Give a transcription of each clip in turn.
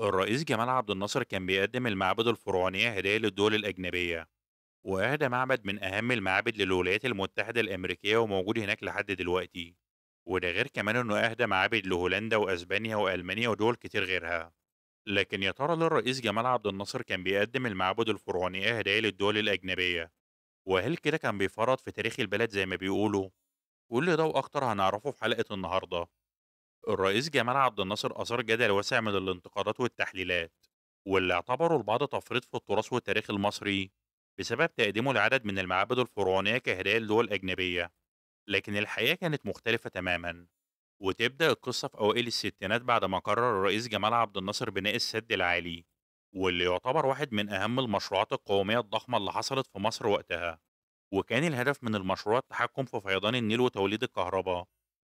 الرئيس جمال عبد الناصر كان بيقدم المعابد الفرعونية هدايا للدول الأجنبية وأهدى معبد من أهم المعابد للولايات المتحدة الأمريكية وموجود هناك لحد دلوقتي وده غير كمان إنه أهدى معابد لهولندا وأسبانيا وألمانيا ودول كتير غيرها لكن يا ترى ليه الرئيس جمال عبد الناصر كان بيقدم المعابد الفرعونية هدايا للدول الأجنبية وهل كده كان بيفرط في تاريخ البلد زي ما بيقولوا؟ كل ده وأكتر هنعرفه في حلقة النهارده الرئيس جمال عبد الناصر أثار جدل واسع من الانتقادات والتحليلات واللي اعتبره البعض تفريط في التراث والتاريخ المصري بسبب تقديمه لعدد من المعابد الفرعونية كهدايا لدول أجنبية لكن الحقيقة كانت مختلفة تماما وتبدأ القصة في أوائل الستينات بعد ما قرر الرئيس جمال عبد الناصر بناء السد العالي واللي يعتبر واحد من أهم المشروعات القومية الضخمة اللي حصلت في مصر وقتها وكان الهدف من المشروع التحكم في فيضان النيل وتوليد الكهرباء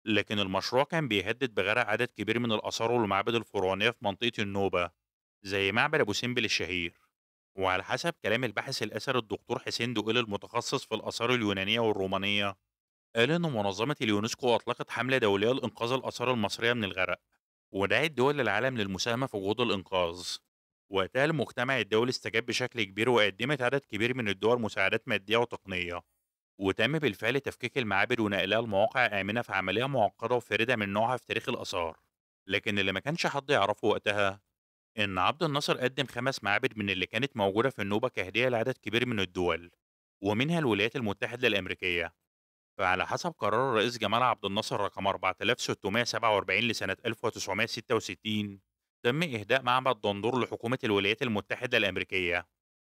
لكن المشروع كان بيهدد بغرق عدد كبير من الآثار والمعابد الفرعونية في منطقة النوبة زي معبد أبو سمبل الشهير وعلى حسب كلام الباحث الأثر الدكتور حسين دوئيل المتخصص في الآثار اليونانية والرومانية قال إن منظمة اليونسكو أطلقت حملة دولية لإنقاذ الآثار المصرية من الغرق ودعت دول العالم للمساهمة في وجود الإنقاذ وقتها المجتمع الدولي استجاب بشكل كبير وقدمت عدد كبير من الدول مساعدات مادية وتقنية وتم بالفعل تفكيك المعابد ونقلها لمواقع آمنة في عملية معقدة وفريدة من نوعها في تاريخ الآثار لكن اللي ما كانش حد يعرفه وقتها إن عبد الناصر قدم خمس معابد من اللي كانت موجودة في النوبة كهدية لعدد كبير من الدول ومنها الولايات المتحدة الأمريكية فعلى حسب قرار الرئيس جمال عبد الناصر رقم 4647 لسنة 1966 تم إهداء معبد دندور لحكومة الولايات المتحدة الأمريكية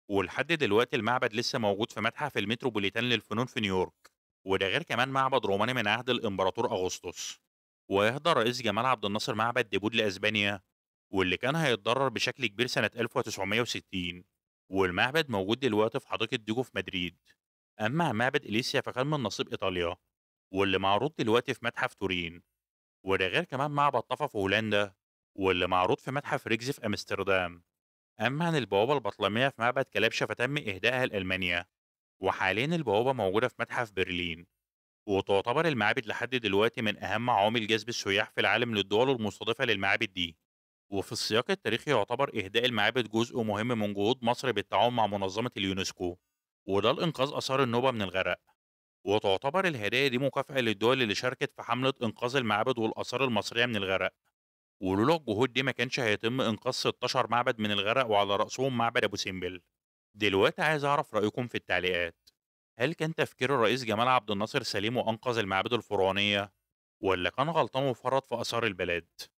ولحد دلوقتي المعبد لسه موجود في متحف المتروبوليتان للفنون في نيويورك وده غير كمان معبد روماني من عهد الامبراطور اغسطس ويهدى رئيس جمال عبد الناصر معبد ديبود لاسبانيا واللي كان هيتضرر بشكل كبير سنة 1960 والمعبد موجود دلوقتي في حديقة ديجو في مدريد أما معبد إليسيا فكان من نصيب إيطاليا واللي معروض دلوقتي في متحف تورين وده غير كمان معبد طفا في هولندا واللي معروض في متحف ريكزي في أمستردام أما عن البوابة البطلمية في معبد كلبشة فتم إهدائها لألمانيا وحاليا البوابة موجودة في متحف برلين وتعتبر المعابد لحد دلوقتي من أهم عوامل جذب السياح في العالم للدول المستضيفة للمعابد دي وفي السياق التاريخي يعتبر إهداء المعابد جزء مهم من جهود مصر بالتعاون مع منظمة اليونسكو وده لإنقاذ آثار النوبة من الغرق وتعتبر الهدايا دي مكافأة للدول اللي شاركت في حملة إنقاذ المعابد والآثار المصرية من الغرق ولولا الجهود دي ما كانش هيتم إنقاذ 16 معبد من الغرق وعلى رأسهم معبد أبو سمبل دلوقتي عايز أعرف رأيكم في التعليقات هل كان تفكير الرئيس جمال عبد الناصر سليم وأنقذ المعابد الفرعونية ولا كان غلطان وفرط في آثار البلاد